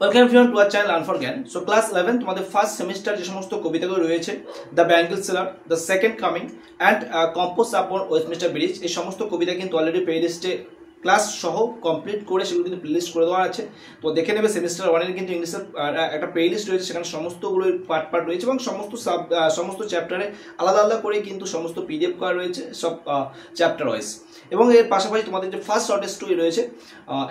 Welcome ফিউন to our channel আনফরজ্ঞান so class eleven তোমাদের ফার্স্ট সেমিস্টার যে সমস্ত কবিতাগুলো রয়েছে the bangle seller the second coming and composed upon Westminster bridge এই সমস্ত কবিতা কিন্তু অলরেডি লিস্টে ক্লাস সহ কমপ্লিট করে সেগুলো কিন্তু প্লেলিস্ট করে দেওয়া আছে তো দেখে নেবে সেমিস্টার ওয়ানের কিন্তু ইংলিশের একটা প্লেলিস্ট রয়েছে সেখানে সমস্তগুলো পার্ট পার্ট রয়েছে এবং সমস্ত সাব সমস্ত চ্যাপ্টারে আলাদা আলাদা করে কিন্তু সমস্ত পিডিএফ করা রয়েছে সব চ্যাপ্টার ওয়াইজ এবং এর পাশাপাশি তোমাদের যে ফার্স্ট শর্ট স্টোরি রয়েছে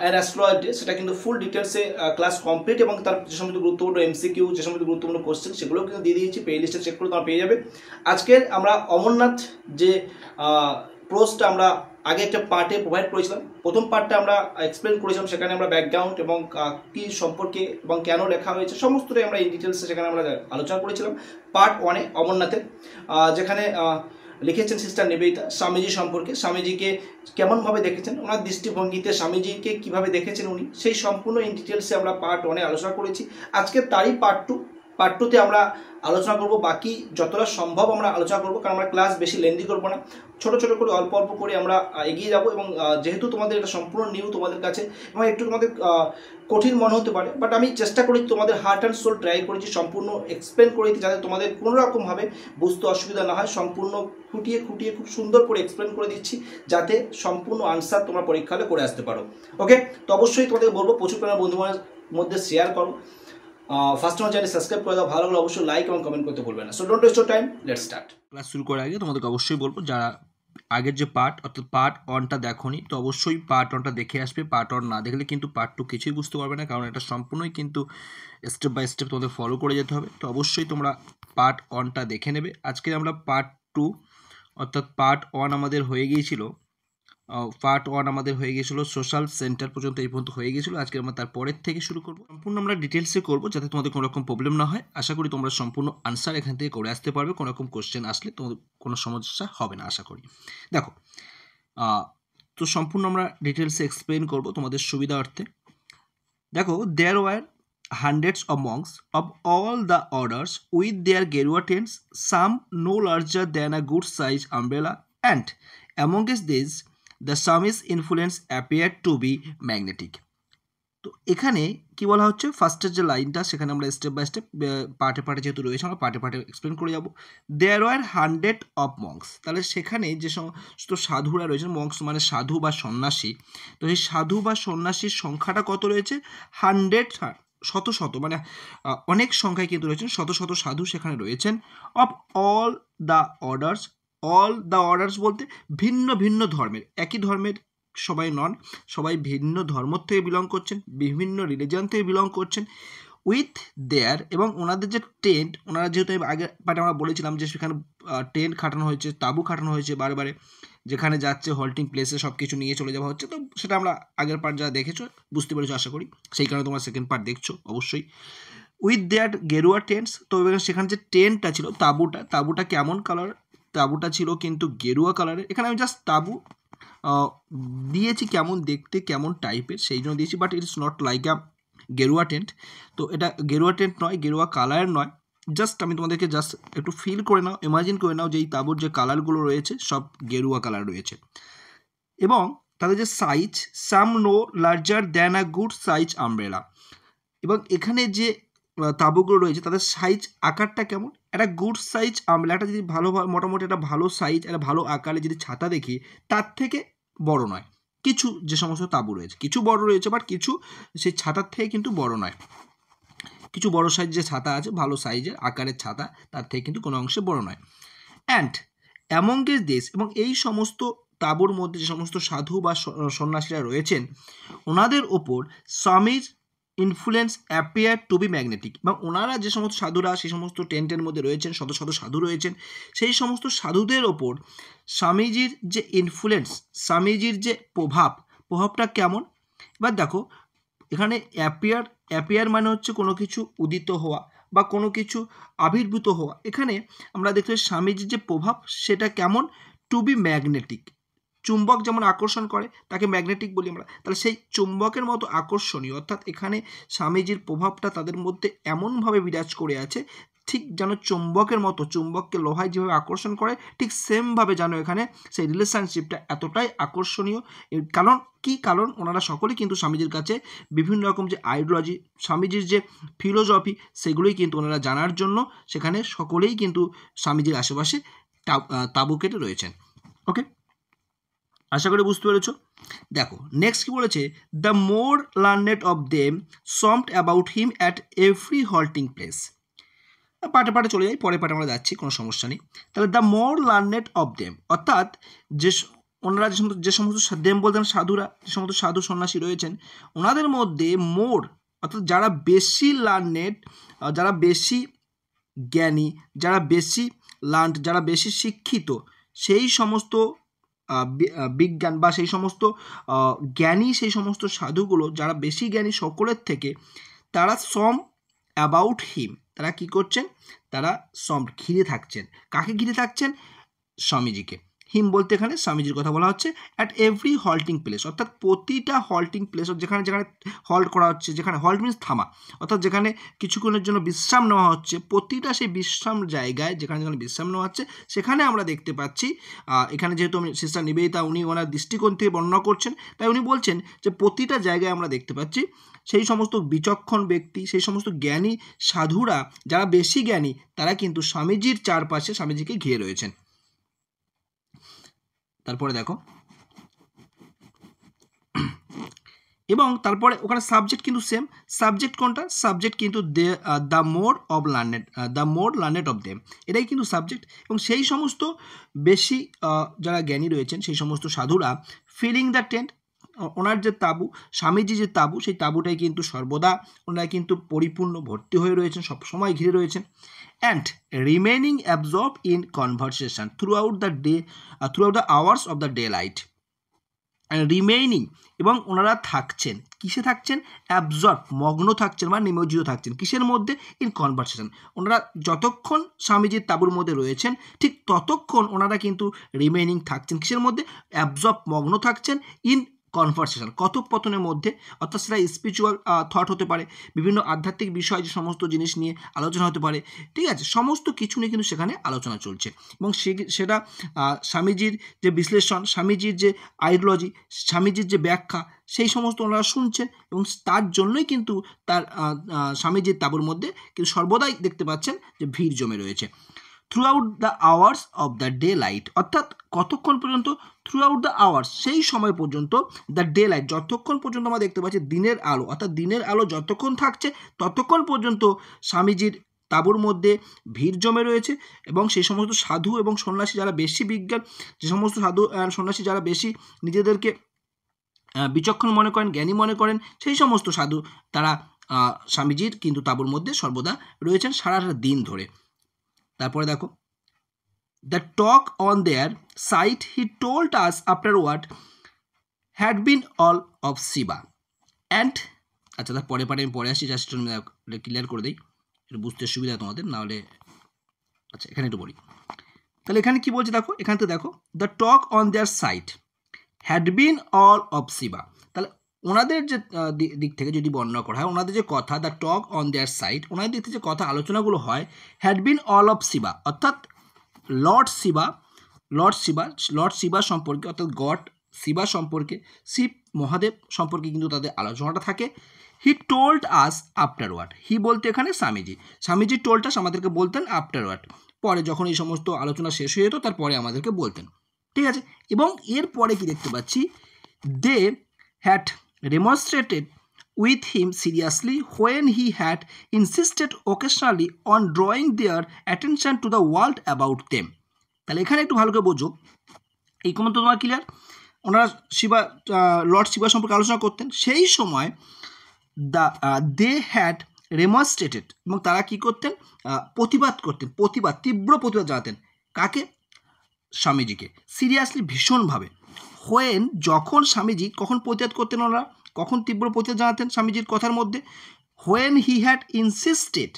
অ্যান অ্যাস্ট্রয়েড সেটা কিন্তু ফুল ডিটেলসে ক্লাস কমপ্লিট এবং তার যে সমস্ত গুরুত্বপূর্ণ এমসিকিউ যে সমস্ত গুরুত্বপূর্ণ কোশ্চেন সেগুলো কিন্তু দিয়ে দিয়েছি প্লে লিস্টে চেক করে তোমরা পেয়ে যাবে আজকের আমরা অমরনাথ যে প্রোসটা আমরা আগে একটা পার্টে প্রোভাইড করেছিলাম প্রথম পার্টটা আমরা এক্সপ্লেন করেছিলাম সেখানে আমরা ব্যাকগ্রাউন্ড এবং কী সম্পর্কে এবং কেন লেখা হয়েছে সমস্তটাই আমরা ইন ডিটেলসে সেখানে আমরা আলোচনা করেছিলাম পার্ট ওয়ানে অমরনাথের যেখানে লিখেছেন সিস্টার নিবেদিতা স্বামীজি সম্পর্কে স্বামীজিকে কেমনভাবে দেখেছেন ওনার দৃষ্টিভঙ্গিতে স্বামীজিকে কিভাবে দেখেছেন উনি সেই সম্পূর্ণ ইন ডিটেলসে আমরা পার্ট ওয়ানে আলোচনা করেছি আজকে তারই পার্ট টু পার্ট টুতে আমরা আলোচনা করব বাকি যতটা সম্ভব আমরা আলোচনা করব কারণ আমরা ক্লাস বেশি লেন্দি করব না ছোট ছোট করে অল্প অল্প করে আমরা এগিয়ে যাব এবং যেহেতু তোমাদের এটা সম্পূর্ণ নিউ তোমাদের কাছে এবং একটু তোমাদের কঠিন মনে হতে পারে বাট আমি চেষ্টা করি তোমাদের হার্ট অ্যান্ড সোল ট্রাই করেছি সম্পূর্ণ এক্সপ্লেন করে দিতে যাতে তোমাদের কোনোরকমভাবে বুঝতে অসুবিধা না হয় সম্পূর্ণ খুঁটিয়ে খুঁটিয়ে খুব সুন্দর করে এক্সপ্লেন করে দিচ্ছি যাতে সম্পূর্ণ আনসার তোমরা পরীক্ষালে করে আসতে পারো ওকে তো অবশ্যই তোমাদের বলবো প্রচুর পরিমাণে বন্ধু মধ্যে শেয়ার করো ফার্স্ট আমার চ্যানেল সাবস্ক্রাইব করে দাও ভালো লাগলে অবশ্যই লাইক এবং কমেন্ট করতে ভুলবে না so don't waste time let's start class শুরু করার আগে তোমাদেরকে অবশ্যই বলবো যারা আগের যে পার্ট অর্থাৎ পার্ট ওয়ানটা দেখনি তো অবশ্যই পার্ট ওয়ানটা দেখে আসবে পার্ট ওয়ান না দেখলে কিন্তু পার্ট টু কিছুই বুঝতে পারবে না কারণ এটা সম্পূর্ণই কিন্তু স্টেপ বাই স্টেপ তোমাদের ফলো করে যেতে হবে তো অবশ্যই তোমরা পার্ট ওয়ানটা দেখে নেবে আজকে আমরা পার্ট টু অর্থাৎ পার্ট ওয়ান আমাদের হয়ে গিয়েছিল পার্ট ওয়ান আমাদের হয়ে গেছিলো সোশ্যাল সেন্টার পর্যন্ত এই পর্যন্ত হয়ে গেছিলো আজকে আমরা তার পরের থেকে শুরু করবো সম্পূর্ণ আমরা ডিটেলসে করবো যাতে তোমাদের কোনো রকম প্রবলেম না হয় আশা করি তোমরা সম্পূর্ণ আনসার এখান থেকে করে আসতে পারবে কোনো রকম কোশ্চেন আসলে তোমাদের কোনো সমস্যা হবে না আশা করি দেখো তো সম্পূর্ণ আমরা ডিটেলসে এক্সপ্লেন করবো তোমাদের সুবিধার্থে দেখো there were hundreds of monks of all the orders with their গেরুয়া tents some no larger than a good size umbrella and amongst this the Swami's influence appear to be magnetic তো এখানে কি বলা হচ্ছে ফার্স্টের যে লাইনটা সেখানে আমরা স্টেপ বাই স্টেপ পার্টে পার্টে যেহেতু রয়েছে আমরা পার্টে পার্টে এক্সপ্লেন করে যাবো there were hundred of monks তাহলে সেখানে যে সমস্ত সাধুরা রয়েছেন মংস মানে সাধু বা সন্ন্যাসী তো সেই সাধু বা সন্ন্যাসীর সংখ্যাটা কত রয়েছে হান্ড্রেড শত শত মানে অনেক সংখ্যায় কিন্তু রয়েছেন শত শত সাধু সেখানে রয়েছেন of all the orders all the orders বলতে ভিন্ন ভিন্ন ধর্মের একই ধর্মের সবাই নন সবাই ভিন্ন ধর্ম থেকে বিলং করছেন বিভিন্ন রিলিজন থেকে বিলং করছেন উইথ দেয়ার এবং ওনাদের যে টেন্ট ওনারা যেহেতু আগে পাটে আমরা বলেছিলাম যে সেখানে টেন্ট খাটানো হয়েছে তাঁবু খাটানো হয়েছে বারে যেখানে যাচ্ছে হল্টিং প্লেসে সব কিছু নিয়ে চলে যাওয়া হচ্ছে তো সেটা আমরা আগের পার্ট যা দেখেছো বুঝতে পেরেছো আশা করি সেই কারণে তোমরা সেকেন্ড পার্ট দেখছো অবশ্যই উইথ দেয়ার গেরুয়া টেন্টস তো সেখানে যে টেন্টটা ছিল তাঁবুটা তাঁবুটা কেমন কালার তাঁবুটা ছিল কিন্তু গেরুয়া কালারের এখানে আমি জাস্ট তাঁবু দিয়েছি কেমন দেখতে কেমন টাইপের সেই জন্য দিয়েছি but it's not like a গেরুয়া টেন্ট তো এটা গেরুয়া টেন্ট নয় গেরুয়া কালার নয় জাস্ট আমি তোমাদেরকে জাস্ট একটু ফিল করে নাও ইমাজিন করে নাও যে এই তাঁবুর যে কালারগুলো রয়েছে সব গেরুয়া কালার রয়েছে এবং তাদের যে size some no larger than a good size umbrella এবং এখানে যে তাঁবুগুলো রয়েছে তাদের সাইজ আকারটা কেমন একটা গুড সাইজ আমলা একটা যদি ভালো মোটামুটি একটা ভালো সাইজ একটা ভালো আকারে যদি ছাতা দেখি তার থেকে বড় নয় কিছু যে সমস্ত তাঁবু রয়েছে কিছু বড় রয়েছে বাট কিছু সেই ছাতার থেকে কিন্তু বড় নয় কিছু বড় সাইজ যে ছাতা আছে ভালো সাইজের আকারের ছাতা তার থেকে কিন্তু কোনো অংশে বড় নয় অ্যান্ড অ্যামঙ্গের দেশ এবং এই সমস্ত তাঁবুর মধ্যে যে সমস্ত সাধু বা সন্ন্যাসীরা রয়েছেন ওনাদের ওপর স্বামীর influence appear to be magnetic এবং ওনারা যে সমস্ত সাধুরা সেই সমস্ত টেন্টের মধ্যে রয়েছেন শত শত সাধু রয়েছেন সেই সমস্ত সাধুদের ওপর স্বামীজির যে ইনফ্লুয়েন্স স্বামীজির যে প্রভাব প্রভাবটা কেমন এবার দেখো এখানে অ্যাপিয়ার অ্যাপিয়ার মানে হচ্ছে কোনো কিছু উদিত হওয়া বা কোনো কিছু আবির্ভূত হওয়া এখানে আমরা দেখতে স্বামীজির যে প্রভাব সেটা কেমন টু বি ম্যাগনেটিক চুম্বক যেমন আকর্ষণ করে তাকে ম্যাগনেটিক বলি আমরা তাহলে সেই চুম্বকের মতো আকর্ষণীয় অর্থাৎ এখানে স্বামীজির প্রভাবটা তাদের মধ্যে এমনভাবে বিরাজ করে আছে ঠিক যেন চুম্বকের মতো চুম্বককে লোহায় যেভাবে আকর্ষণ করে ঠিক সেমভাবে যেন এখানে সেই রিলেশনশিপটা এতটাই আকর্ষণীয় কারণ কি কারণ ওনারা সকলে কিন্তু স্বামীজির কাছে বিভিন্ন রকম যে আইডিওলজি স্বামীজির যে ফিলোজফি সেগুলোই কিন্তু ওনারা জানার জন্য সেখানে সকলেই কিন্তু স্বামীজির আশেপাশে তাবু কেটে রয়েছেন ওকে আশা করি বুঝতে পেরেছ দেখো নেক্সট কি বলেছে the more learned of them swarmed about him at every halting place পাটে পাটে চলে যাই পরে পাটে আমরা যাচ্ছি কোনো সমস্যা নেই তাহলে the more learned of them অর্থাৎ যে ওনারা যে সমস্ত যে সমস্ত দেম বলতেন সাধুরা যে সমস্ত সাধু সন্ন্যাসী রয়েছেন ওনাদের মধ্যে মোর অর্থাৎ যারা বেশি লার্নেট যারা বেশি জ্ঞানী যারা বেশি লার্ন যারা বেশি শিক্ষিত সেই সমস্ত বিজ্ঞান বা সেই সমস্ত জ্ঞানী সেই সমস্ত সাধুগুলো যারা বেশি জ্ঞানী সকলের থেকে তারা সম অ্যাবাউট হিম তারা কি করছেন তারা সম ঘিরে থাকছেন কাকে ঘিরে থাকছেন স্বামীজিকে হিম বলতে এখানে স্বামীজির কথা বলা হচ্ছে অ্যাট এভরি হল্টিং প্লেস অর্থাৎ প্রতিটা হল্টিং প্লেস যেখানে যেখানে হল্ট করা হচ্ছে যেখানে হল্ট মিনস থামা অর্থাৎ যেখানে কিছুক্ষণের জন্য বিশ্রাম নেওয়া হচ্ছে প্রতিটা সেই বিশ্রাম জায়গায় যেখানে যেখানে বিশ্রাম নেওয়া হচ্ছে সেখানে আমরা দেখতে পাচ্ছি এখানে যেহেতু আমি সিস্টার নিবেদিতা উনি ওনার দৃষ্টিকোণ থেকে বর্ণনা করছেন তাই উনি বলছেন যে প্রতিটা জায়গায় আমরা দেখতে পাচ্ছি সেই সমস্ত বিচক্ষণ ব্যক্তি সেই সমস্ত জ্ঞানী সাধুরা যারা বেশি জ্ঞানী তারা কিন্তু স্বামীজির চারপাশে স্বামীজিকে ঘিরে রয়েছেন তারপরে দেখো এবং তারপরে ওখানে সাবজেক্ট কিন্তু সেম সাবজেক্ট কোনটা সাবজেক্ট কিন্তু they the more of learned the more learned of them এটাই কিন্তু সাবজেক্ট এবং সেই সমস্ত বেশি uh, যারা জ্ঞানী রয়েছেন সেই সমস্ত সাধুরা ফিলিং দ্য টেন্ট ওনার যে তাঁবু স্বামীজি যে তাঁবু সেই তাঁবুটাই কিন্তু সর্বদা ওনারা কিন্তু পরিপূর্ণ ভর্তি হয়ে রয়েছেন সব সময় ঘিরে রয়েছেন and remaining absorbed in conversation throughout the day uh, throughout the hours of the daylight and remaining এবং ওনারা থাকছেন কিসে থাকছেন অ্যাবজর্ব মগ্ন থাকছেন বা নিমজ্জিত থাকছেন কিসের মধ্যে ইন কনভার্সেশন ওনারা যতক্ষণ স্বামীজির তাঁবুর মধ্যে রয়েছেন ঠিক ততক্ষণ ওনারা কিন্তু রিমেইনিং থাকছেন কিসের মধ্যে অ্যাবজর্ব মগ্ন থাকছেন ইন কনভারসেশন কথোপকথনের মধ্যে অর্থাৎ সেটা স্পিরিচুয়াল থট হতে পারে বিভিন্ন আধ্যাত্মিক বিষয় যে সমস্ত জিনিস নিয়ে আলোচনা হতে পারে ঠিক আছে সমস্ত কিছু নিয়ে কিন্তু সেখানে আলোচনা চলছে এবং সেটা স্বামীজির যে বিশ্লেষণ স্বামীজির যে আইডিওলজি স্বামীজির যে ব্যাখ্যা সেই সমস্ত ওনারা শুনছেন এবং তার জন্যই কিন্তু তার স্বামীজির তাবুর মধ্যে কিন্তু সর্বদাই দেখতে পাচ্ছেন যে ভিড় জমে রয়েছে throughout the hours of the daylight অর্থাৎ কতক্ষণ পর্যন্ত থ্রু আউট দ্য আওয়ার্স সেই সময় পর্যন্ত দ্য ডে লাইট যতক্ষণ পর্যন্ত আমরা দেখতে পাচ্ছি দিনের আলো অর্থাৎ দিনের আলো যতক্ষণ থাকছে ততক্ষণ পর্যন্ত স্বামীজির তাঁবুর মধ্যে ভিড় জমে রয়েছে এবং সেই সমস্ত সাধু এবং সন্ন্যাসী যারা বেশি বিজ্ঞান যে সমস্ত সাধু সন্ন্যাসী যারা বেশি নিজেদেরকে বিচক্ষণ মনে করেন জ্ঞানী মনে করেন সেই সমস্ত সাধু তারা স্বামীজির কিন্তু তাঁবুর মধ্যে সর্বদা রয়েছেন সারাটা দিন ধরে তারপরে দেখো the talk on their side he told us after what had been all of Shiva and আচ্ছা তার পরে পরে আমি পরে আসছি জাস্ট ক্লিয়ার করে দিই এটা বুঝতে সুবিধা তোমাদের নাহলে আচ্ছা এখানে একটু বলি তাহলে এখানে কি বলছে দেখো এখান থেকে দেখো the talk on their side had been all of Shiva ওনাদের যে দিক থেকে যদি বর্ণনা করা হয় ওনাদের যে কথা the talk on their side ওনাদের দিক থেকে যে কথা আলোচনাগুলো হয় had been all of Shiva অর্থাৎ lord Shiva lord Shiva lord Shiva সম্পর্কে অর্থাৎ গড শিবা সম্পর্কে শিব মহাদেব সম্পর্কে কিন্তু তাদের আলোচনাটা থাকে he told us afterward he বলতে এখানে স্বামীজি স্বামীজি টোল্ড আস আমাদেরকে বলতেন আফটার ওয়ার্ড পরে যখন এই সমস্ত আলোচনা শেষ হয়ে যেত তারপরে আমাদেরকে বলতেন ঠিক আছে এবং এরপরে কি দেখতে পাচ্ছি they had remonstrated with him seriously when he had insisted occasionally on drawing their attention to the world about them তাহলে এখানে একটু ভালো করে বোঝো এই কমন তো তোমার ক্লিয়ার ওনারা শিবা লর্ড শিবা সম্পর্কে আলোচনা করতেন সেই সময় দ্য দে হ্যাড রেমনস্ট্রেটেড এবং তারা কি করতেন প্রতিবাদ করতেন প্রতিবাদ তীব্র প্রতিবাদ জানাতেন কাকে স্বামীজিকে সিরিয়াসলি ভীষণভাবে হোয়েন যখন স্বামীজি কখন প্রতিবাদ করতেন ওনারা কখন তীব্র প্রতিবাদ জানাতেন স্বামীজির কথার মধ্যে হোয়েন হি হ্যাড ইনসিস্টেড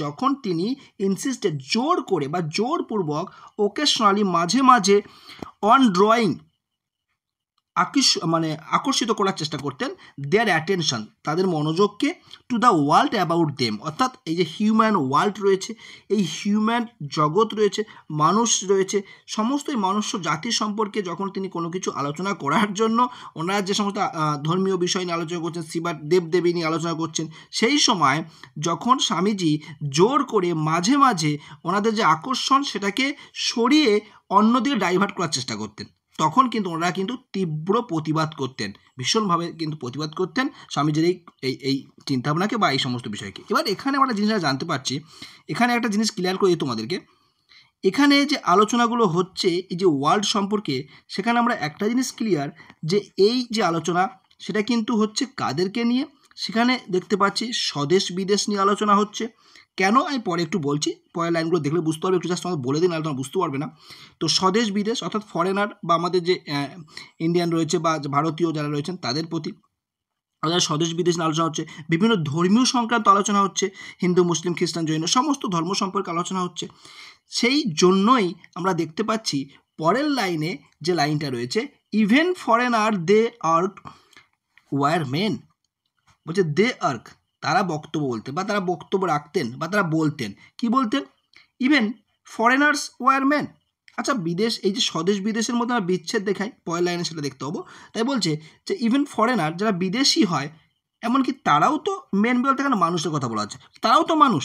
যখন তিনি ইনসিস্টেড জোর করে বা জোরপূর্বক ওকেশনালি মাঝে মাঝে অন ড্রয়িং আকৃষ মানে আকর্ষিত করার চেষ্টা করতেন দেয়ার অ্যাটেনশন তাদের মনোযোগকে to the world about them অর্থাৎ এই যে হিউম্যান ওয়ার্ল্ড রয়েছে এই হিউম্যান জগৎ রয়েছে মানুষ রয়েছে সমস্ত মানুষ্য জাতি সম্পর্কে যখন তিনি কোনো কিছু আলোচনা করার জন্য ওনারা যে সমস্ত ধর্মীয় বিষয় নিয়ে আলোচনা করছেন শিবার দেবদেবী নিয়ে আলোচনা করছেন সেই সময় যখন স্বামীজি জোর করে মাঝে মাঝে ওনাদের যে আকর্ষণ সেটাকে সরিয়ে অন্যদিকে ডাইভার্ট করার চেষ্টা করতেন তখন কিন্তু ওনারা কিন্তু তীব্র প্রতিবাদ করতেন ভীষণভাবে কিন্তু প্রতিবাদ করতেন স্বামীজির এই এই এই চিন্তাভাবনাকে বা এই সমস্ত বিষয়কে এবার এখানে আমরা জিনিসটা জানতে পারছি এখানে একটা জিনিস ক্লিয়ার করে তোমাদেরকে এখানে যে আলোচনাগুলো হচ্ছে এই যে ওয়ার্ল্ড সম্পর্কে সেখানে আমরা একটা জিনিস ক্লিয়ার যে এই যে আলোচনা সেটা কিন্তু হচ্ছে কাদেরকে নিয়ে সেখানে দেখতে পাচ্ছি স্বদেশ বিদেশ নিয়ে আলোচনা হচ্ছে কেন আমি পরে একটু বলছি পরের লাইনগুলো দেখলে বুঝতে পারবে একটু জাস্ট তোমাকে বলে দিন নাহলে বুঝতে পারবে না তো স্বদেশ বিদেশ অর্থাৎ ফরেনার বা আমাদের যে ইন্ডিয়ান রয়েছে বা ভারতীয় যারা রয়েছেন তাদের প্রতি আমাদের স্বদেশ বিদেশ আলোচনা হচ্ছে বিভিন্ন ধর্মীয় সংক্রান্ত আলোচনা হচ্ছে হিন্দু মুসলিম খ্রিস্টান জৈন সমস্ত ধর্ম সম্পর্কে আলোচনা হচ্ছে সেই জন্যই আমরা দেখতে পাচ্ছি পরের লাইনে যে লাইনটা রয়েছে even foreigner they argue were men বলছে দে আর্ক তারা বক্তব্য বলতেন বা তারা বক্তব্য রাখতেন বা তারা বলতেন কি বলতেন ইভেন ফরেনার্স ওয়ার ম্যান আচ্ছা বিদেশ এই যে স্বদেশ বিদেশের মধ্যে আমরা বিচ্ছেদ দেখাই পয়লা লাইনে সেটা দেখতে হবো তাই বলছে যে ইভেন ফরেনার যারা বিদেশি হয় এমনকি তারাও তো মেন বলতে কেন মানুষের কথা বলা হচ্ছে তারাও তো মানুষ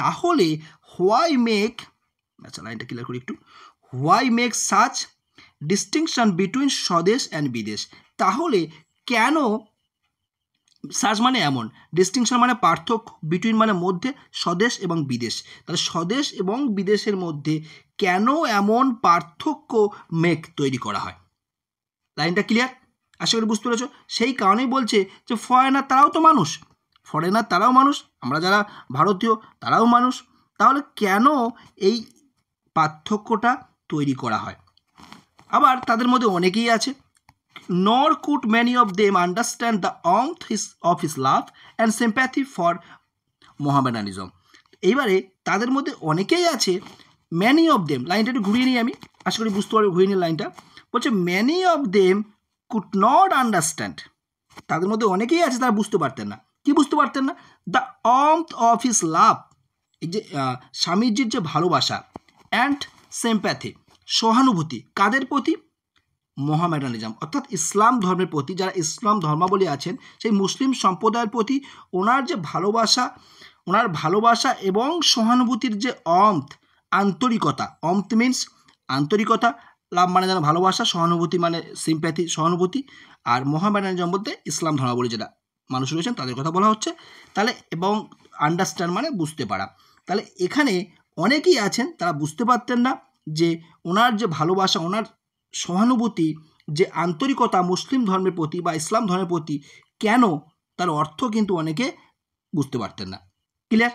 তাহলে হোয়াই মেক আচ্ছা লাইনটা ক্লিয়ার করি একটু why make such distinction between swadesh and videsh তাহলে কেন সার্চ মানে এমন ডিস্টিংশন মানে পার্থক্য বিটুইন মানে মধ্যে স্বদেশ এবং বিদেশ তাহলে স্বদেশ এবং বিদেশের মধ্যে কেন এমন পার্থক্য মেক তৈরি করা হয় লাইনটা ক্লিয়ার আশা করি বুঝতে পেরেছ সেই কারণেই বলছে যে ফরেনার তারাও তো মানুষ ফরেনার তারাও মানুষ আমরা যারা ভারতীয় তারাও মানুষ তাহলে কেন এই পার্থক্যটা তৈরি করা হয় আবার তাদের মধ্যে অনেকেই আছে nor could many of them understand the warmth of his love and sympathy for Mohammedanism. এইবারে তাদের মধ্যে অনেকেই আছে ম্যানি অফ দেম লাইনটা একটু ঘুরিয়ে নিই আমি আশা করি বুঝতে পারবো ঘুরিয়ে নিই লাইনটা বলছে many of them could not understand তাদের মধ্যে অনেকেই আছে তারা বুঝতে পারতেন না কি বুঝতে পারতেন না দ্য অমথ অফ ইস লাভ এই যে স্বামীজির যে ভালোবাসা অ্যান্ড সেম্প্যাথি সহানুভূতি কাদের প্রতি মহামেডানিজম অর্থাৎ ইসলাম ধর্মের প্রতি যারা ইসলাম ধর্মাবলী আছেন সেই মুসলিম সম্প্রদায়ের প্রতি ওনার যে ভালোবাসা ওনার ভালোবাসা এবং সহানুভূতির যে অন্ত আন্তরিকতা অন্ত মিন্স আন্তরিকতা লাভ মানে যেন ভালোবাসা সহানুভূতি মানে সিম্প্যাথি সহানুভূতি আর মহামেডানিজম বলতে ইসলাম ধর্মাবলী যেটা মানুষ রয়েছেন তাদের কথা বলা হচ্ছে তাহলে এবং আন্ডারস্ট্যান্ড মানে বুঝতে পারা তাহলে এখানে অনেকেই আছেন তারা বুঝতে পারতেন না যে ওনার যে ভালোবাসা ওনার সহানুভূতি যে আন্তরিকতা মুসলিম ধর্মের প্রতি বা ইসলাম ধর্মের প্রতি কেন তার অর্থ কিন্তু অনেকে বুঝতে পারতেন না ক্লিয়ার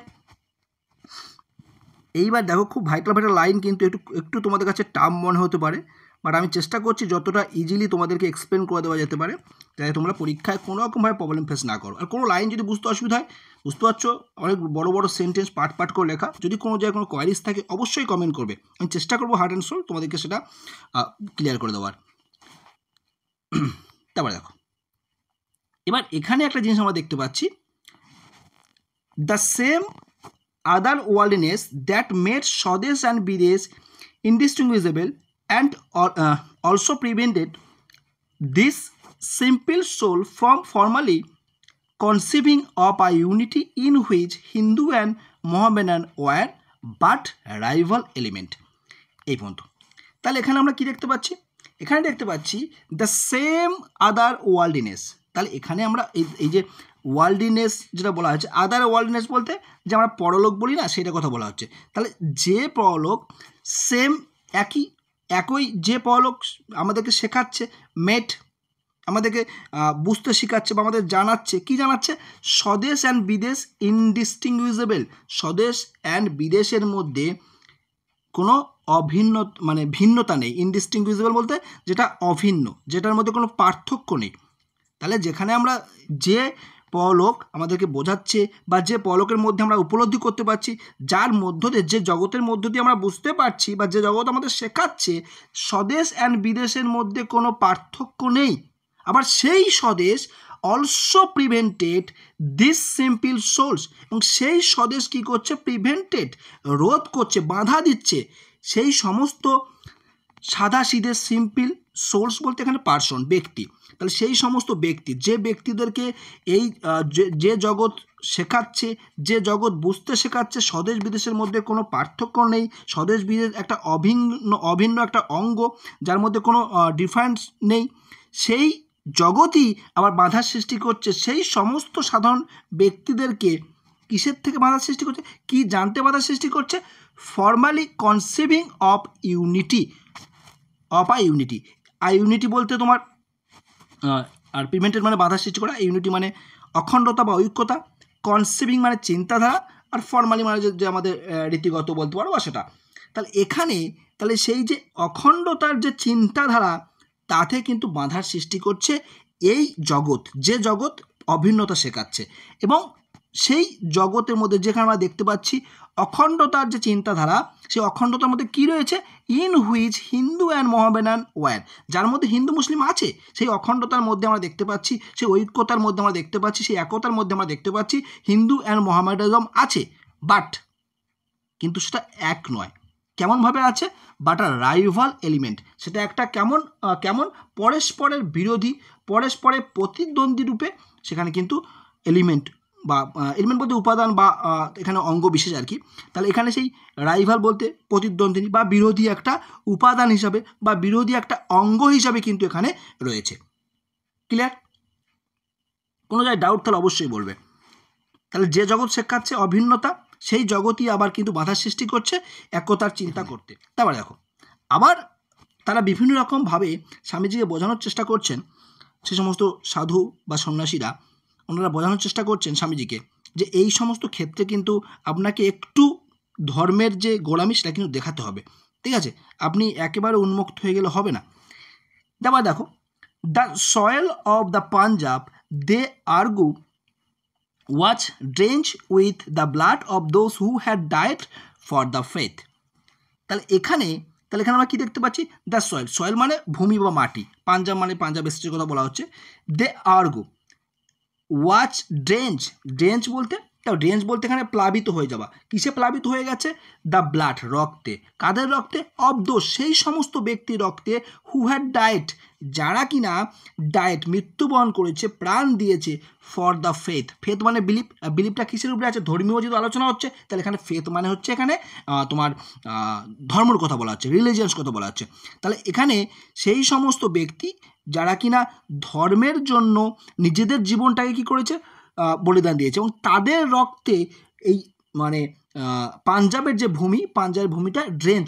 এইবার দেখো খুব ভাইটাল ভাইটাল লাইন কিন্তু একটু একটু তোমাদের কাছে টার্ম মনে হতে পারে বাট আমি চেষ্টা করছি যতটা ইজিলি তোমাদেরকে এক্সপ্লেন করে দেওয়া যেতে পারে যাতে তোমরা পরীক্ষায় কোনো রকমভাবে প্রবলেম ফেস না করো আর কোনো লাইন যদি বুঝতে অসুবিধা হয় বুঝতে পারছো অনেক বড় বড় সেন্টেন্স পার্ট পার্ট করে লেখা যদি কোনো জায়গায় কোনো কোয়ারিজ থাকে অবশ্যই কমেন্ট করবে আমি চেষ্টা করবো হার্ড অ্যান্ড সোল তোমাদেরকে সেটা ক্লিয়ার করে দেওয়ার তারপরে দেখো এবার এখানে একটা জিনিস আমরা দেখতে পাচ্ছি the same other worldness that made swadesh and videsh indistinguishable and uh, also prevented this simple soul from formally conceiving of a unity in which Hindu and Mohammedan were but rival element এই পর্যন্ত তাহলে এখানে আমরা কি দেখতে পাচ্ছি এখানে দেখতে পাচ্ছি দ্য সেম আদার ওয়ার্ল্ডিনেস তাহলে এখানে আমরা এই যে ওয়ার্ল্ডিনেস যেটা বলা হচ্ছে আদার ওয়ার্ল্ডিনেস বলতে যে আমরা পরলোক বলি না সেটা কথা বলা হচ্ছে তাহলে যে পরলোক সেম একই একই যে পরলোক আমাদেরকে শেখাচ্ছে মেট আমাদেরকে বুঝতে শেখাচ্ছে বা আমাদের জানাচ্ছে কি জানাচ্ছে স্বদেশ অ্যান্ড বিদেশ ইনডিস্টিংগুইজেবল স্বদেশ অ্যান্ড বিদেশের মধ্যে কোনো অভিন্ন মানে ভিন্নতা নেই ইনডিস্টিংগুইজেবল বলতে যেটা অভিন্ন যেটার মধ্যে কোনো পার্থক্য নেই তাহলে যেখানে আমরা যে পলক আমাদেরকে বোঝাচ্ছে বা যে পলকের মধ্যে আমরা উপলব্ধি করতে পারছি যার মধ্য দিয়ে যে জগতের মধ্য দিয়ে আমরা বুঝতে পারছি বা যে জগৎ আমাদের শেখাচ্ছে স্বদেশ অ্যান্ড বিদেশের মধ্যে কোনো পার্থক্য নেই আবার সেই স্বদেশ also prevented this simple source এবং সেই স্বদেশ কী করছে প্রিভেন্টেড রোধ করছে বাধা দিচ্ছে সেই সমস্ত সাদা সিদে সিম্পল সোর্স বলতে এখানে পার্সন ব্যক্তি তাহলে সেই সমস্ত ব্যক্তি যে ব্যক্তিদেরকে এই যে জগৎ শেখাচ্ছে যে জগৎ বুঝতে শেখাচ্ছে স্বদেশ বিদেশের মধ্যে কোনো পার্থক্য নেই স্বদেশ বিদেশ একটা অভিন্ন অভিন্ন একটা অঙ্গ যার মধ্যে কোনো ডিফারেন্স নেই সেই জগতই আবার বাধার সৃষ্টি করছে সেই সমস্ত সাধারণ ব্যক্তিদেরকে কিসের থেকে বাধার সৃষ্টি করছে কি জানতে বাধার সৃষ্টি করছে formally conceiving of unity of I unity I unity বলতে তোমার আর পেমেন্টের মানে বাধা সৃষ্টি করা ইউনিটি মানে অখণ্ডতা বা ঐক্যতা কনসেপিং মানে চিন্তাধারা আর ফর্মালি মানে যে আমাদের রীতিগত বলতে বা সেটা তাহলে এখানে তাহলে সেই যে অখণ্ডতার যে চিন্তাধারা তাতে কিন্তু বাধার সৃষ্টি করছে এই জগৎ যে জগৎ অভিন্নতা শেখাচ্ছে এবং সেই জগতের মধ্যে যেখানে আমরা দেখতে পাচ্ছি অখণ্ডতার যে চিন্তাধারা সেই অখণ্ডতার মধ্যে কি রয়েছে in which Hindu and Mohammedan were যার মধ্যে হিন্দু মুসলিম আছে সেই অখণ্ডতার মধ্যে আমরা দেখতে পাচ্ছি সেই ঐক্যতার মধ্যে আমরা দেখতে পাচ্ছি সেই একতার মধ্যে আমরা দেখতে পাচ্ছি হিন্দু অ্যান্ড মহামেডিজম আছে বাট কিন্তু সেটা এক নয় কেমনভাবে আছে বাট আর রাইভাল এলিমেন্ট সেটা একটা কেমন কেমন পরস্পরের বিরোধী পরস্পরের প্রতিদ্বন্দ্বী রূপে সেখানে কিন্তু এলিমেন্ট বা এলিমেন্ট বলতে উপাদান বা এখানে অঙ্গ বিশেষ আর কি তাহলে এখানে সেই রাইভাল বলতে প্রতিদ্বন্দ্বিনী বা বিরোধী একটা উপাদান হিসাবে বা বিরোধী একটা অঙ্গ হিসাবে কিন্তু এখানে রয়েছে ক্লিয়ার কোনো জায়গায় ডাউট তাহলে অবশ্যই বলবে তাহলে যে জগৎ শেখাচ্ছে অভিন্নতা সেই জগতই আবার কিন্তু বাধা সৃষ্টি করছে একতার চিন্তা করতে তারপরে দেখো আবার তারা বিভিন্ন রকমভাবে স্বামীজিকে বোঝানোর চেষ্টা করছেন সে সমস্ত সাধু বা সন্ন্যাসীরা ওনারা বোঝানোর চেষ্টা করছেন স্বামীজিকে যে এই সমস্ত ক্ষেত্রে কিন্তু আপনাকে একটু ধর্মের যে গোড়ামি সেটা কিন্তু দেখাতে হবে ঠিক আছে আপনি একেবারে উন্মুক্ত হয়ে গেলে হবে না তারপর দেখো the soil of the Punjab they argue was drenched with the blood of those who had died for the faith তাহলে এখানে তাহলে এখানে আমরা কী দেখতে পাচ্ছি দ্য সয়েল সয়েল মানে ভূমি বা মাটি পাঞ্জাব মানে পাঞ্জাব এসেছে কথা বলা হচ্ছে they argue was drenched drenched बोलते हैं তাও ড্রেঞ্জ বলতে এখানে প্লাবিত হয়ে যাওয়া কিসে প্লাবিত হয়ে গেছে দ্য ব্লাড রক্তে কাদের রক্তে অব্দ সেই সমস্ত ব্যক্তি রক্তে হু হ্যাড ডায়েট যারা কিনা ডায়েট মৃত্যুবরণ করেছে প্রাণ দিয়েছে ফর দ্য ফেথ ফেথ মানে বিলিপ বিলিপটা কিসের উপরে আছে ধর্মীয় যদি আলোচনা হচ্ছে তাহলে এখানে ফেথ মানে হচ্ছে এখানে তোমার ধর্মর কথা বলা হচ্ছে রিলিজিয়ান্স কথা বলা হচ্ছে তাহলে এখানে সেই সমস্ত ব্যক্তি যারা কিনা ধর্মের জন্য নিজেদের জীবনটাকে কি করেছে বলিদান দিয়েছে এবং তাদের রক্তে এই মানে পাঞ্জাবের যে ভূমি পাঞ্জাবের ভূমিটা ড্রেঞ্চ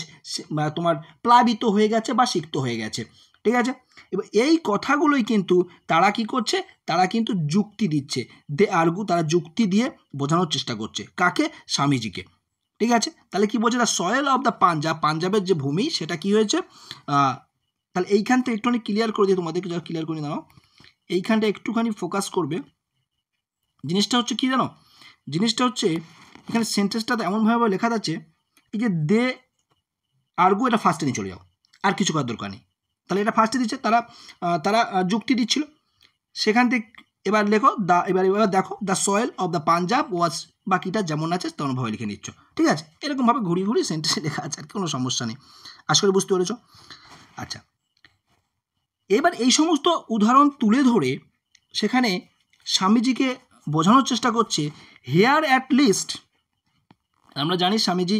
মানে তোমার প্লাবিত হয়ে গেছে বা সিক্ত হয়ে গেছে ঠিক আছে এবার এই কথাগুলোই কিন্তু তারা কি করছে তারা কিন্তু যুক্তি দিচ্ছে দে আরগু তারা যুক্তি দিয়ে বোঝানোর চেষ্টা করছে কাকে স্বামীজিকে ঠিক আছে তাহলে কি বলছে the soil of the Punjab পাঞ্জাবের যে ভূমি সেটা কি হয়েছে তাহলে এইখানটা একটুখানি ক্লিয়ার করে দিয়ে তোমাদেরকে যা ক্লিয়ার করে দাও এইখানটা একটুখানি ফোকাস করবে জিনিসটা হচ্ছে কি জানো জিনিসটা হচ্ছে এখানে সেন্টেন্সটাতে এমনভাবে লেখা যাচ্ছে এই যে দে আর্গু এটা ফার্স্টে নিয়ে চলে যাও আর কিছু করার দরকার নেই তাহলে এটা ফার্স্টে দিচ্ছে তারা তারা যুক্তি দিচ্ছিল সেখান থেকে এবার লেখো দা এবার এবার দেখো the soil of the Punjab was বাকিটা যেমন আছে তেমনভাবে লিখে নিচ্ছ ঠিক আছে এরকমভাবে ঘুরিয়ে ঘুরি সেন্টেন্সে লেখা আছে আর কোনো সমস্যা নেই আশা করি বুঝতে পেরেছ আচ্ছা এবার এই সমস্ত উদাহরণ তুলে ধরে সেখানে স্বামীজিকে বোঝানোর চেষ্টা করছে হেয়ার অ্যাট লিস্ট আমরা জানি স্বামীজি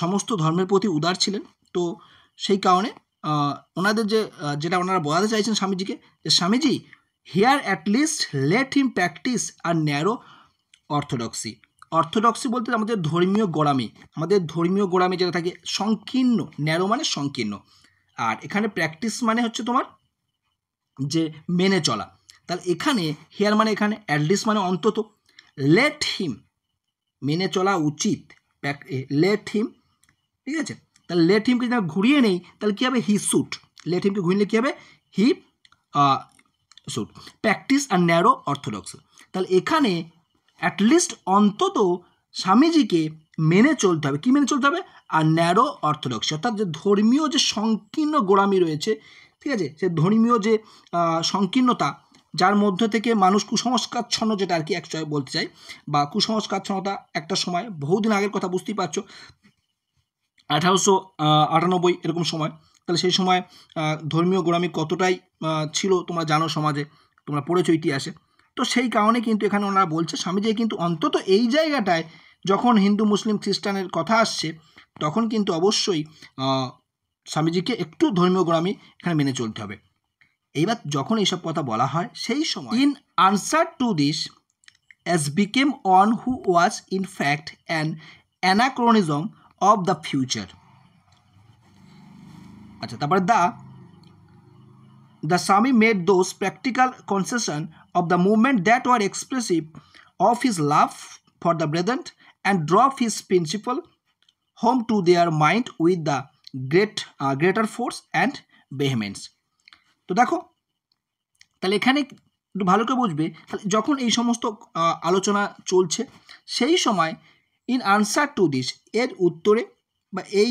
সমস্ত ধর্মের প্রতি উদার ছিলেন তো সেই কারণে ওনাদের যে যেটা ওনারা বোঝাতে চাইছেন স্বামীজিকে যে Swamiji here at least let him practise a narrow orthodoxy orthodoxy বলতে আমাদের ধর্মীয় গোড়ামি আমাদের ধর্মীয় গোড়ামি যেটা থাকে সংকীর্ণ ন্যারো মানে সংকীর্ণ আর এখানে প্র্যাকটিস মানে হচ্ছে তোমার যে মেনে চলা তাহলে এখানে হেয়ার মানে এখানে অ্যাডলিস্ট মানে অন্তত লেট হিম মেনে চলা উচিত লেট হিম ঠিক আছে তাহলে লেট হিমকে যদি ঘুরিয়ে নেই তাহলে কী হবে হি সুট লেট হিমকে ঘুরিয়ে কী হবে he should practise a narrow orthodox তাহলে এখানে অ্যাটলিস্ট অন্তত স্বামীজিকে মেনে চলতে হবে কী মেনে চলতে হবে আর ন্যারো অর্থোডক্স অর্থাৎ যে ধর্মীয় যে সংকীর্ণ গোড়ামি রয়েছে ঠিক আছে সে ধর্মীয় যে সংকীর্ণতা যার মধ্য থেকে মানুষ কুসংস্কারচ্ছন্ন যেটা আর কি একসময় বলতে চাই বা কুসংস্কারচ্ছন্নতা একটা সময় বহুদিন আগের কথা বুঝতেই পারছো আঠারোশো আটানব্বই এরকম সময় তাহলে সেই সময় ধর্মীয় গোড়ামি কতটাই ছিল তোমরা জানো সমাজে তোমরা পড়েছ ইতিহাসে তো সেই কারণে কিন্তু এখানে ওনারা বলছে স্বামীজি কিন্তু অন্তত এই জায়গাটায় যখন হিন্দু মুসলিম খ্রিস্টানের কথা আসছে তখন কিন্তু অবশ্যই স্বামীজিকে একটু ধর্মীয় গোড়ামি এখানে মেনে চলতে হবে এইবার যখন এইসব কথা বলা হয় সেই সময় in answer to this as became one who was in fact an anachronism of the future আচ্ছা তারপরে the the Swami made those practical concession of the movement that were expressive of his love for the present and drop his principle home to their mind with the great greater force and vehemence তো দেখো তাহলে এখানে একটু ভালো করে বুঝবে তাহলে যখন এই সমস্ত আলোচনা চলছে সেই সময় ইন আনসার টু দিস এর উত্তরে বা এই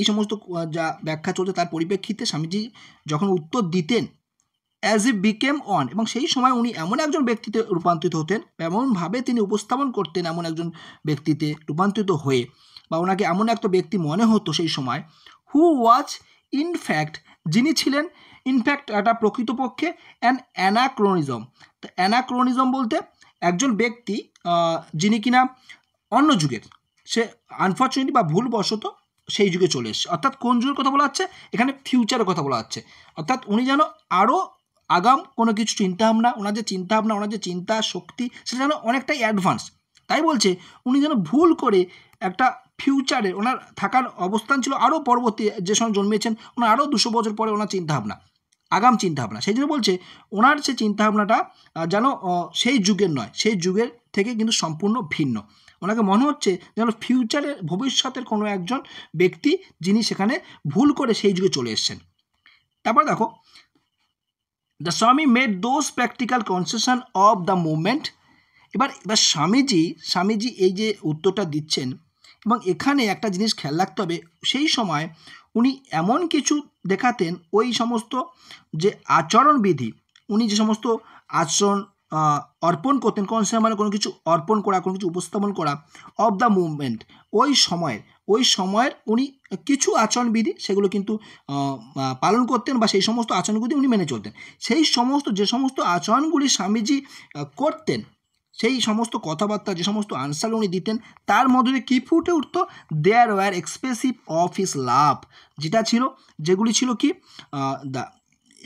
এই সমস্ত যা ব্যাখ্যা চলছে তার পরিপ্রেক্ষিতে স্বামীজি যখন উত্তর দিতেন অ্যাজ এ বিকেম অন এবং সেই সময় উনি এমন একজন ব্যক্তিতে রূপান্তরিত হতেন এমনভাবে তিনি উপস্থাপন করতেন এমন একজন ব্যক্তিতে রূপান্তরিত হয়ে বা ওনাকে এমন একটা ব্যক্তি মনে হতো সেই সময় হু ওয়াজ ইনফ্যাক্ট যিনি ছিলেন ইনফ্যাক্ট এটা প্রকৃতপক্ষে অ্যান অ্যানাক্রোনিজম তো অ্যানাক্রোনিজম বলতে একজন ব্যক্তি যিনি কিনা অন্য যুগের সে আনফর্চুনেটলি বা ভুলবশত সেই যুগে চলে এসছে অর্থাৎ কোন যুগের কথা বলা হচ্ছে এখানে ফিউচারের কথা বলা হচ্ছে অর্থাৎ উনি যেন আরও আগাম কোনো কিছু চিন্তাভাবনা ওনার যে চিন্তাভাবনা ওনার যে চিন্তা শক্তি সেটা যেন অনেকটাই অ্যাডভান্স তাই বলছে উনি যেন ভুল করে একটা ফিউচারে ওনার থাকার অবস্থান ছিল আরও পরবর্তী যে সময় জন্মেছেন ওনার আরও দুশো বছর পরে ওনার চিন্তাভাবনা আগাম চিন্তাভাবনা সেই জন্য বলছে ওনার সে চিন্তাভাবনাটা যেন সেই যুগের নয় সেই যুগের থেকে কিন্তু সম্পূর্ণ ভিন্ন ওনাকে মনে হচ্ছে যেন ফিউচারের ভবিষ্যতের কোনো একজন ব্যক্তি যিনি সেখানে ভুল করে সেই যুগে চলে এসছেন তারপর দেখো the Swami made those practical concession of the movement এবার এবার স্বামীজি স্বামীজি এই যে উত্তরটা দিচ্ছেন এবং এখানে একটা জিনিস খেয়াল রাখতে হবে সেই সময় উনি এমন কিছু দেখাতেন ওই সমস্ত যে আচরণবিধি উনি যে সমস্ত আচরণ অর্পণ করতেন কোন মানে কোনো কিছু অর্পণ করা কোনো কিছু উপস্থাপন করা অব দ্য মুভমেন্ট ওই সময়ের ওই সময়ের উনি কিছু আচরণবিধি সেগুলো কিন্তু পালন করতেন বা সেই সমস্ত আচরণগুলি উনি মেনে চলতেন সেই সমস্ত যে সমস্ত আচরণগুলি স্বামীজি করতেন সেই সমস্ত কথাবার্তা যে সমস্ত আনসার উনি দিতেন তার মধ্যে কি ফুটে উঠত there were expressive of his love যেটা ছিল যেগুলি ছিল কি দ্য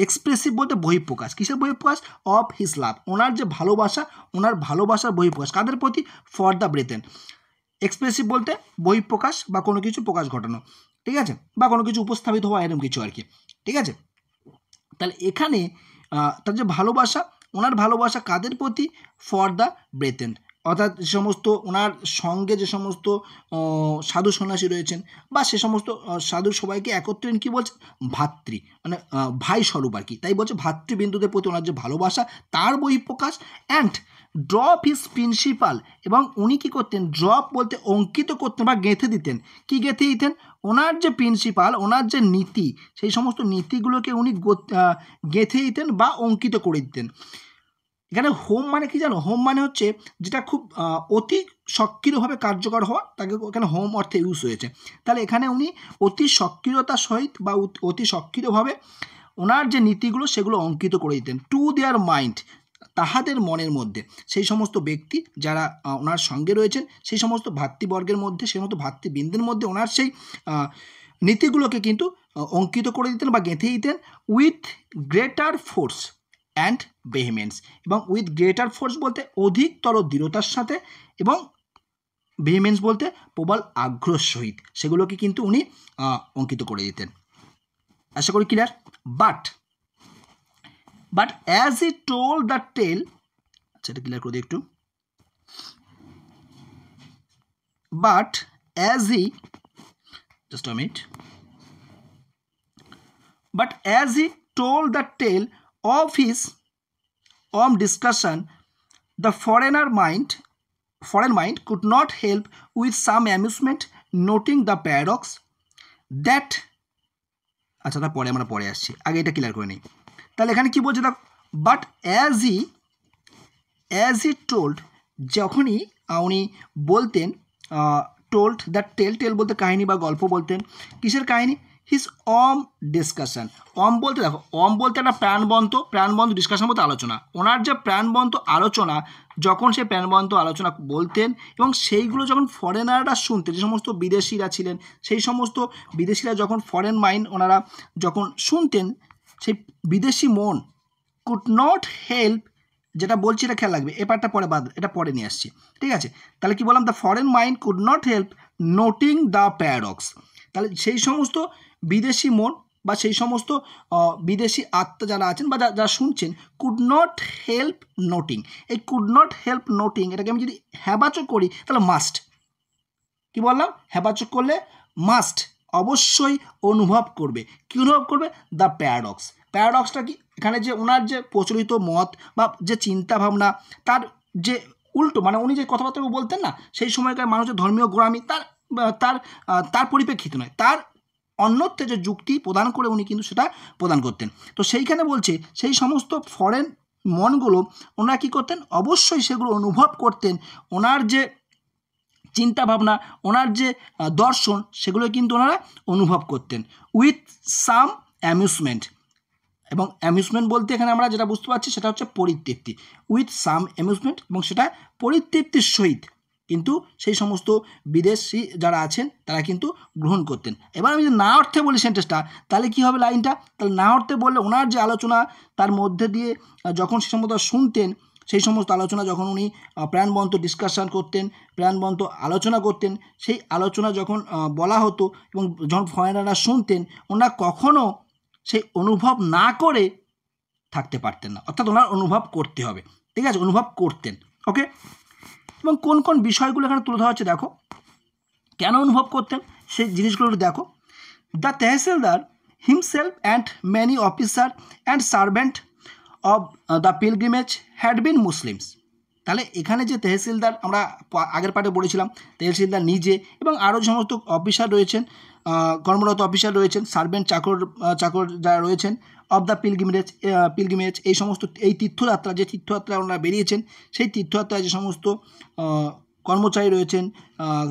এক্সপ্রেসিভ বলতে বহিঃপ্রকাশ কিসের বহিঃপ্রকাশ অফ হিস লাভ ওনার যে ভালোবাসা ওনার ভালোবাসার বহিঃপ্রকাশ কাদের প্রতি ফর দ্য ব্রেতেন এক্সপ্রেসিভ বলতে বহিঃপ্রকাশ বা কোনো কিছু প্রকাশ ঘটানো ঠিক আছে বা কোনো কিছু উপস্থাপিত হওয়া এরকম কিছু আর কি ঠিক আছে তাহলে এখানে তার যে ভালোবাসা ওনার ভালোবাসা কাদের প্রতি ফর দ্য ব্রেথেন অর্থাৎ যে সমস্ত ওনার সঙ্গে যে সমস্ত সাধু সন্ন্যাসী রয়েছেন বা সে সমস্ত সাধু সবাইকে একত্রেন কি বলছে ভাতৃ মানে ভাই স্বরূপ আর কি তাই বলছে ভাতৃবিন্দুদের প্রতি ওনার যে ভালোবাসা তার বহিঃপ্রকাশ অ্যান্ড ড্রপ হিজ প্রিন্সিপাল এবং উনি কি করতেন ড্রপ বলতে অঙ্কিত করতেন বা গেঁথে দিতেন কি গেঁথে দিতেন ওনার যে প্রিন্সিপাল ওনার যে নীতি সেই সমস্ত নীতিগুলোকে উনি গেঁথে দিতেন বা অঙ্কিত করে দিতেন এখানে হোম মানে কি জানো হোম মানে হচ্ছে যেটা খুব অতি সক্রিয়ভাবে কার্যকর হওয়া তাকে এখানে হোম অর্থে ইউজ হয়েছে তাহলে এখানে উনি অতি সক্রিয়তা সহিত বা অতি সক্রিয়ভাবে ওনার যে নীতিগুলো সেগুলো অঙ্কিত করে দিতেন টু দেয়ার মাইন্ড তাহাদের মনের মধ্যে সেই সমস্ত ব্যক্তি যারা ওনার সঙ্গে রয়েছেন সেই সমস্ত ভাতৃবর্গের মধ্যে সেই সমস্ত ভাতৃবৃন্দের মধ্যে ওনার সেই নীতিগুলোকে কিন্তু অঙ্কিত করে দিতেন বা গেঁথে দিতেন with greater force and vehemence এবং উইথ গ্রেটার ফোর্স বলতে অধিকতর দৃঢ়তার সাথে এবং বেহিমেন্স বলতে প্রবল আগ্রহ সহিত সেগুলোকে কিন্তু উনি অঙ্কিত করে দিতেন আশা করি clear but but as he told the tale আচ্ছা ক্লিয়ার করে দিই একটু but as he just a minute but as he told the tale of his om discussion the foreigner mind foreign mind could not help with some amusement noting the paradox that আচ্ছা তা পরে আমরা পরে আসছি আগে এটা clear করে নিই তাহলে এখানে কি বলছে দেখ but as he as he told যখনই উনি বলতেন টোল্ড দ্য টেল টেল বলতে কাহিনী বা গল্প বলতেন কিসের কাহিনী হিজ অম ডিসকাশন অম বলতে দেখো অম বলতে একটা প্রাণবন্ত প্রাণবন্ত ডিসকাশন বলতে আলোচনা ওনার যে প্রাণবন্ত আলোচনা যখন সে প্রাণবন্ত আলোচনা বলতেন এবং সেইগুলো যখন ফরেনাররা শুনতেন যে সমস্ত বিদেশিরা ছিলেন সেই সমস্ত বিদেশিরা যখন ফরেন মাইন্ড ওনারা যখন শুনতেন সেই বিদেশি মন কুড নট হেল্প যেটা বলছি এটা খেয়াল লাগবে এপারটা পরে বাদ এটা পরে নিয়ে আসছি ঠিক আছে তাহলে কি বললাম the foreign mind could not help noting the paradox তাহলে সেই সমস্ত বিদেশি মন বা সেই সমস্ত বিদেশি আত্মা যারা আছেন বা যারা শুনছেন কুড নট হেল্প নোটিং এই কুড নট হেল্প নোটিং এটাকে আমি যদি হ্যাবাচক করি তাহলে মাস্ট কি বললাম হ্যাবাচক করলে মাস্ট অবশ্যই অনুভব করবে কী অনুভব করবে দ্য প্যারাডক্স প্যারাডক্সটা কি এখানে যে ওনার যে প্রচলিত মত বা যে চিন্তা ভাবনা তার যে উল্টো মানে উনি যে কথাবার্তাগুলো বলতেন না সেই সময়কার মানুষের ধর্মীয় গোড়ামি তার তার তার পরিপ্রেক্ষিত নয় তার অন্যত্রে যে যুক্তি প্রদান করে উনি কিন্তু সেটা প্রদান করতেন তো সেইখানে বলছে সেই সমস্ত ফরেন মনগুলো ওনারা কী করতেন অবশ্যই সেগুলো অনুভব করতেন ওনার যে চিন্তা ভাবনা ওনার যে দর্শন সেগুলো কিন্তু ওনারা অনুভব করতেন উইথ সাম অ্যামিউজমেন্ট এবং অ্যামিউজমেন্ট বলতে এখানে আমরা যেটা বুঝতে পারছি সেটা হচ্ছে পরিতৃপ্তি উইথ সাম অ্যামিউজমেন্ট এবং সেটা পরিতৃপ্তির সহিত কিন্তু সেই সমস্ত বিদেশি যারা আছেন তারা কিন্তু গ্রহণ করতেন এবার আমি যদি না অর্থে বলি সেন্টেন্সটা তাহলে কি হবে লাইনটা তাহলে না অর্থে বললে ওনার যে আলোচনা তার মধ্যে দিয়ে যখন সে সমস্ত শুনতেন সেই সমস্ত আলোচনা যখন উনি প্রাণবন্ত ডিসকাশন করতেন প্রাণবন্ত আলোচনা করতেন সেই আলোচনা যখন বলা হতো এবং যখন ফরেনাররা শুনতেন ওনারা কখনও সেই অনুভব না করে থাকতে পারতেন না অর্থাৎ ওনার অনুভব করতে হবে ঠিক আছে অনুভব করতেন ওকে এবং কোন কোন বিষয়গুলো এখানে তুলে ধরা হচ্ছে দেখো কেন অনুভব করতেন সেই জিনিসগুলো দেখো the tehsildar himself and many officer and servant of the pilgrimage had been Muslims তাহলে এখানে যে তেহসিলদার আমরা আগের পাঠে বলেছিলাম তেহসিলদার নিজে এবং আরও সমস্ত অফিসার রয়েছেন কর্মরত অফিসার রয়েছেন সার্ভেন্ট চাকর চাকর যারা রয়েছেন অব দ্য পিলগ্রিমেজ পিলগ্রিমেজ এই সমস্ত এই তীর্থযাত্রা যে তীর্থযাত্রায় ওনারা বেরিয়েছেন সেই তীর্থযাত্রায় যে সমস্ত কর্মচারী রয়েছেন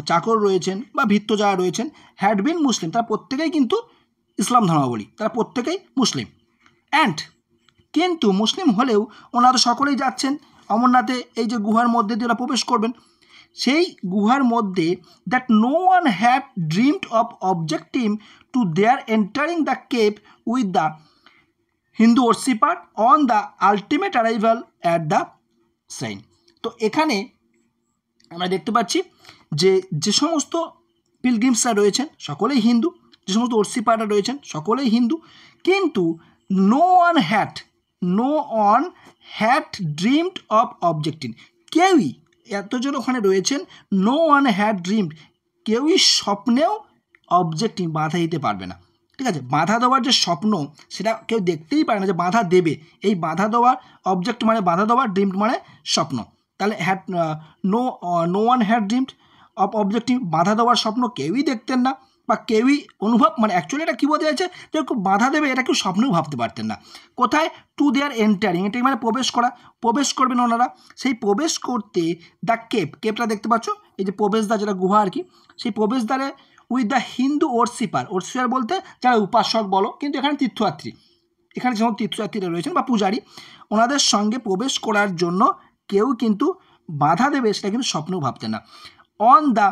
চাকর রয়েছেন বা ভিত্ত যারা রয়েছেন হ্যাড বিন মুসলিম তারা প্রত্যেকেই কিন্তু ইসলাম ধর্মাবলী তারা প্রত্যেকেই মুসলিম অ্যান্ড কিন্তু মুসলিম হলেও ওনারা সকলেই যাচ্ছেন অমরনাথে এই যে গুহার মধ্যে দিয়ে ওরা প্রবেশ করবেন সেই গুহার মধ্যে that no one had dreamed of objective to their entering the cave with the Hindu worshipper on the ultimate arrival at the shrine তো এখানে আমরা দেখতে পাচ্ছি যে যে সমস্ত পিলগ্রিমসরা রয়েছেন সকলেই হিন্দু যে সমস্ত ওর্সিপাররা রয়েছেন সকলেই হিন্দু কিন্তু no one had no one had dreamed of objecting কেউই এতজন ওখানে রয়েছেন নো অন হ্যাট ড্রিমড কেউই স্বপ্নেও অবজেক্টিন বাধা দিতে পারবে না ঠিক আছে বাধা দেওয়ার যে স্বপ্ন সেটা কেউ দেখতেই পারে না যে বাধা দেবে এই বাধা দেওয়ার অবজেক্ট মানে বাধা দেওয়ার ড্রিমড মানে স্বপ্ন তাহলে had no no one had dreamed of objective বাধা দেওয়ার স্বপ্ন কেউই দেখতেন না বা কেউই অনুভব মানে অ্যাকচুয়ালি এটা কী বোঝা যাচ্ছে যে কেউ বাধা দেবে এটা কেউ স্বপ্নেও ভাবতে পারতেন না কোথায় টু দেয়ার এন্টারিং এটি মানে প্রবেশ করা প্রবেশ করবেন ওনারা সেই প্রবেশ করতে দ্য কেপ কেপটা দেখতে পাচ্ছ এই যে প্রবেশদ্বার যেটা গুহা আর কি সেই প্রবেশদ্বারে with the Hindu worshipper worshipper বলতে যারা উপাসক বলো কিন্তু এখানে তীর্থযাত্রী এখানে যেমন তীর্থযাত্রীরা রয়েছেন বা পূজারী ওনাদের সঙ্গে প্রবেশ করার জন্য কেউ কিন্তু বাধা দেবে সেটা কিন্তু স্বপ্নেও ভাবতে না on the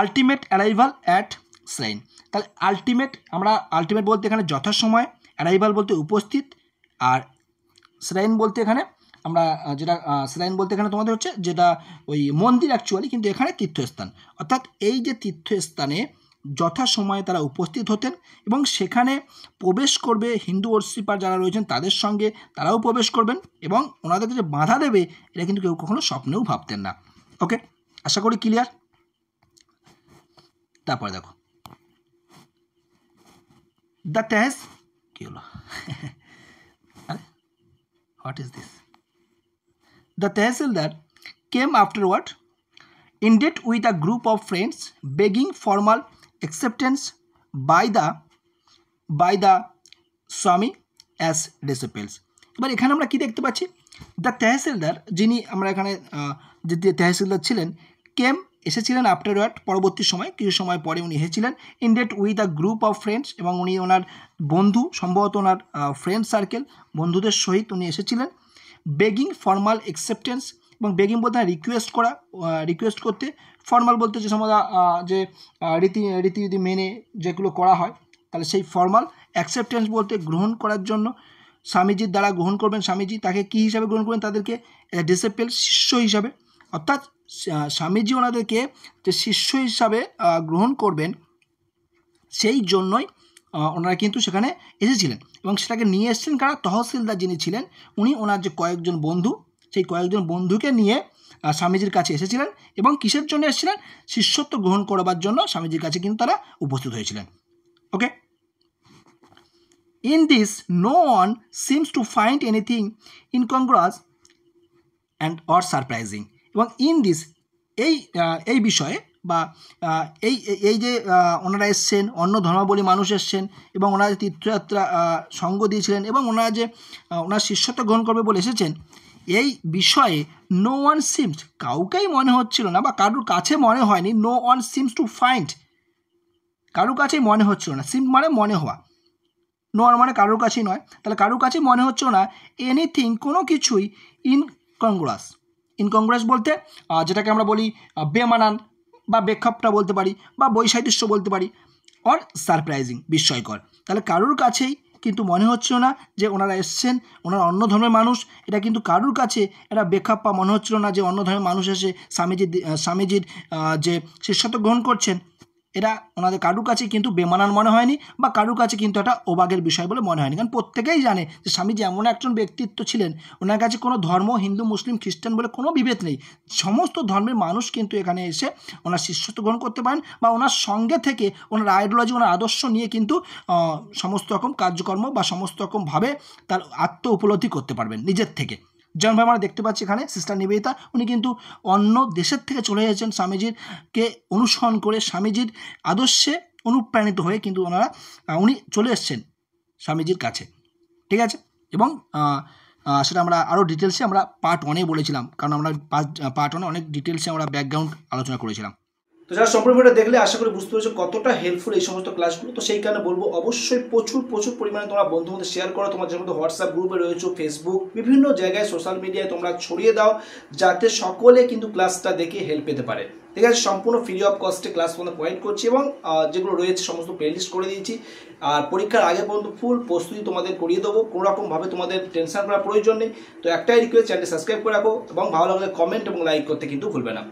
ultimate arrival at shrine তাহলে আলটিমেট আমরা আলটিমেট বলতে এখানে যথাসময় অ্যারাইভাল বলতে উপস্থিত আর শ্রাইন বলতে এখানে আমরা যেটা স্লাইন বলতে এখানে তোমাদের হচ্ছে যেটা ওই মন্দির অ্যাকচুয়ালি কিন্তু এখানে তীর্থস্থান অর্থাৎ এই যে তীর্থস্থানে যথাসময়ে তারা উপস্থিত হতেন এবং সেখানে প্রবেশ করবে হিন্দু ওর্সিপার যারা রয়েছেন তাদের সঙ্গে তারাও প্রবেশ করবেন এবং ওনাদেরকে যে বাধা দেবে এটা কিন্তু কেউ কখনো স্বপ্নেও ভাবতেন না ওকে আশা করি ক্লিয়ার তারপরে দেখো দ্য ট্যাস কি হলো what is this The Tehsildar came afterward, ended with a group of friends begging formal acceptance by the by the Swami as disciples. এবার এখানে আমরা কি দেখতে পাচ্ছি দ্য তেহসিলদার যিনি আমরা এখানে যে তেহসিলদার ছিলেন কেম এসেছিলেন আফটার ওয়ার্ড পরবর্তী সময় কিছু সময় পরে উনি এসেছিলেন indeed with a group of friends এবং উনি ওনার বন্ধু সম্ভবত ওনার ফ্রেন্ড সার্কেল বন্ধুদের সহিত উনি এসেছিলেন বেগিং ফর্মাল অ্যাকসেপ্টেন্স এবং বেগিং বলতে রিকোয়েস্ট করা রিকোয়েস্ট করতে ফর্মাল বলতে যে সমস্ত যে রীতি রীতি যদি মেনে যেগুলো করা হয় তাহলে সেই ফর্মাল অ্যাকসেপ্টেন্স বলতে গ্রহণ করার জন্য স্বামীজির দ্বারা গ্রহণ করবেন স্বামীজি তাকে কি হিসাবে গ্রহণ করবেন তাদেরকে ডিসেপেল শিষ্য হিসাবে অর্থাৎ স্বামীজি ওনাদেরকে যে শিষ্য হিসাবে গ্রহণ করবেন সেই জন্যই ওনারা কিন্তু সেখানে এসেছিলেন এবং সেটাকে নিয়ে এসছেন কারা তহসিলদার যিনি ছিলেন উনি ওনার যে কয়েকজন বন্ধু সেই কয়েকজন বন্ধুকে নিয়ে স্বামীজির কাছে এসেছিলেন এবং কিসের জন্য এসেছিলেন শিষ্যত্ব গ্রহণ করবার জন্য স্বামীজির কাছে কিন্তু তারা উপস্থিত হয়েছিলেন okay this no no seems to find anything anything incongruous and or surprising এবং ইন দিস এই এই বিষয়ে বা এই এই যে ওনারা এসছেন অন্য ধর্মাবলী মানুষ এসছেন এবং ওনারা যে তীর্থযাত্রা সঙ্গ দিয়েছিলেন এবং ওনারা যে ওনার শিষ্যত্ব গ্রহণ করবে বলে এসেছেন এই বিষয়ে নো ওয়ান সিমস কাউকেই মনে হচ্ছিল না বা কারুর কাছে মনে হয়নি no one seems to find কারুর কাছেই মনে হচ্ছিল না সিম মানে মনে হওয়া নো ওয়ান মানে কারোর কাছেই নয় তাহলে কারোর কাছেই মনে হচ্ছিল না এনিথিং কোনো কিছুই ইনকংগ্রাস ইনকংগ্রাস বলতে যেটাকে আমরা বলি বেমানান বা বেক্ষপটা বলতে পারি বা বৈসাদৃশ্য বলতে পারি অর সারপ্রাইজিং বিস্ময়কর তাহলে কারোর কাছেই কিন্তু মনে হচ্ছিল না যে ওনারা এসছেন ওনারা অন্য ধর্মের মানুষ এটা কিন্তু কারুর কাছে এটা বেখাপ্পা মনে হচ্ছিল না যে অন্য ধর্মের মানুষ এসে স্বামীজির স্বামীজির যে শিষ্যত্ব গ্রহণ করছেন এটা ওনাদের কারুর কাছে কিন্তু বেমানান মনে হয়নি বা কারুর কাছে কিন্তু এটা অবাগের বিষয় বলে মনে হয়নি কারণ প্রত্যেকেই জানে যে স্বামীজি এমন একজন ব্যক্তিত্ব ছিলেন ওনার কাছে কোনো ধর্ম হিন্দু মুসলিম খ্রিস্টান বলে কোনো বিভেদ নেই সমস্ত ধর্মের মানুষ কিন্তু এখানে এসে ওনার শিষ্যত্ব গ্রহণ করতে পারেন বা ওনার সঙ্গে থেকে ওনার আইডিওলজি ওনার আদর্শ নিয়ে কিন্তু সমস্ত রকম কার্যকর্ম বা সমস্ত রকমভাবে তার আত্ম উপলব্ধি করতে পারবেন নিজের থেকে যেমন ভাই আমরা দেখতে পাচ্ছি এখানে সিস্টার নিবেদিতা উনি কিন্তু অন্য দেশের থেকে চলে এসেছেন স্বামীজিরকে অনুসরণ করে স্বামীজির আদর্শে অনুপ্রাণিত হয়ে কিন্তু ওনারা উনি চলে এসছেন স্বামীজির কাছে ঠিক আছে এবং সেটা আমরা আরও ডিটেলসে আমরা পার্ট ওয়ানে বলেছিলাম কারণ আমরা পার্ট ওয়ানে অনেক ডিটেলসে আমরা ব্যাকগ্রাউন্ড আলোচনা করেছিলাম তো যারা সম্পর্কটা দেখলে আশা করি বুঝতে পেরেছো কতটা হেল্পফুল এই সমস্ত ক্লাসগুলো তো সেই কারণে বলবো অবশ্যই প্রচুর প্রচুর পরিমাণে তোমরা বন্ধু মধ্যে শেয়ার করো তোমার যেমন হোয়াটসঅ্যাপ গ্রুপে রয়েছে ফেসবুক বিভিন্ন জায়গায় সোশ্যাল মিডিয়ায় তোমরা ছড়িয়ে দাও যাতে সকলে কিন্তু ক্লাসটা দেখে হেল্প পেতে পারে ঠিক আছে সম্পূর্ণ ফ্রি অফ কস্টে ক্লাস পর্যন্ত পয়েন্ট করছি এবং যেগুলো রয়েছে সমস্ত প্লেলিস্ট করে দিয়েছি আর পরীক্ষার আগে পর্যন্ত ফুল প্রস্তুতি তোমাদের করিয়ে দেবো কোনো রকমভাবে তোমাদের টেনশন করার প্রয়োজন নেই তো একটাই রিকোয়েস্ট চ্যানেলটি সাবস্ক্রাইব করে রাখো এবং ভালো লাগলে কমেন্ট এবং লাইক করতে কিন্তু ভুলবে না